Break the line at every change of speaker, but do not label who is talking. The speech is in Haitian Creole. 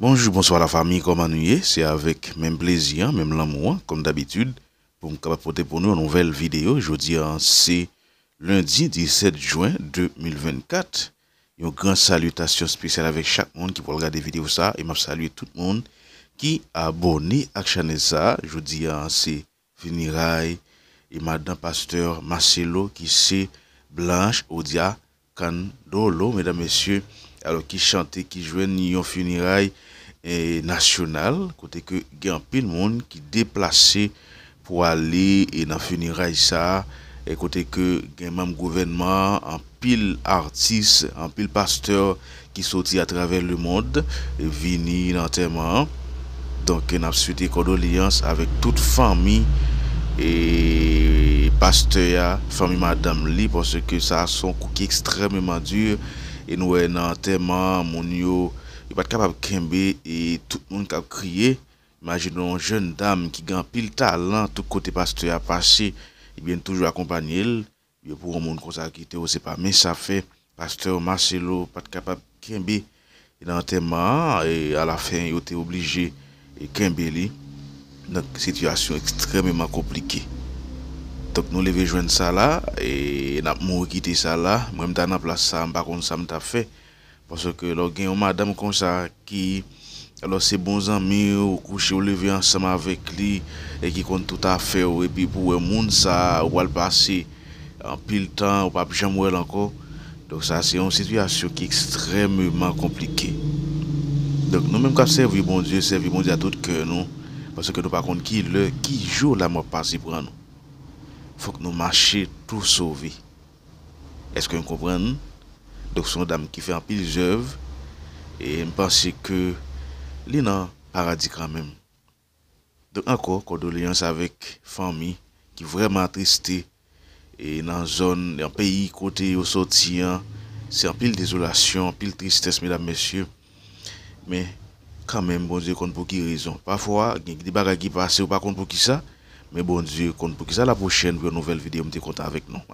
Bonjour, bonsoir la famille, comment nous C'est avec même plaisir, hein, même l'amour, hein, comme d'habitude, pour me capoter pour nous une nouvelle vidéo. Aujourd'hui, hein, c'est lundi 17 juin 2024. Une grande salutation spéciale avec chaque monde qui peut regarder vidéo ça. Et m'a tout le monde qui a abonné à la chaîne ça. Aujourd'hui, c'est et Madame Pasteur Marcelo qui c'est Blanche Odia Candolo, mesdames, messieurs. Alors qui chantait, qui jouait on Funirail. E nasyonal Kote ke gen apil moun ki deplase Po ali e nan feni Raisha E kote ke gen moun Gouvenman Anpil artist, anpil pasteur Ki soti a traver le moun e Vini nan teman Donke nan psuite kodolians Avek tout fami E pasteur ya Fami madame li Ponse ke sa son kouki ekstrememan dur E noue nan teman Moun yo yo pat kapab kembe e tout moun kap kriye, majid non jen dam ki gan pil talan, tout kote pastor ya pase, yon e bien toujou akompanyel, yo pou moun konsakite yo sepa, men sa fe, pastor Marcelo pat kapab kembe, yon e nan teman, e a la fen yo te oblige kembe li, nan sityasyon ekstrememan komplike. Tok nou leve jwen sa la, e nap moun ki te sa la, mwen mta nan plas sa, mba kon sa mta fe, Paswa ke lò gen yon madame kon sa ki lò se bon zanmi ou kouche ou levye ansama vek li e ki kont tout a fe ou e bi pou wè moun sa ou wè l'pasi an pil tan ou pa pichan mwè lanko. Dok sa se yon situasyon ki ekstremman komplike. Dok nou menm ka servil bondye, servil bondye a tout kè nou. Paswa ke nou pa kont ki lò ki jò la mò pasi pran nou. Fok nou mache tout sou vi. Eske yon kompran nou? Dokson dam ki fè an pil zèv, e mpansè ke li nan paradis kwa mèm. Don anko, kondoleans avèk fami ki vreman tristè, e nan zon, en peyi kote yo soti an, se an pil dezolasyon, pil tristès, mèdame, mèsyè. Mè, kwa mèm, bon zè, kon pou ki rezon. Pafwa, gen gdi baga ki pase ou pa kon pou ki sa, mè bon zè, kon pou ki sa la pochèn, mwen nouvel vide, mwen te konta avèk nan.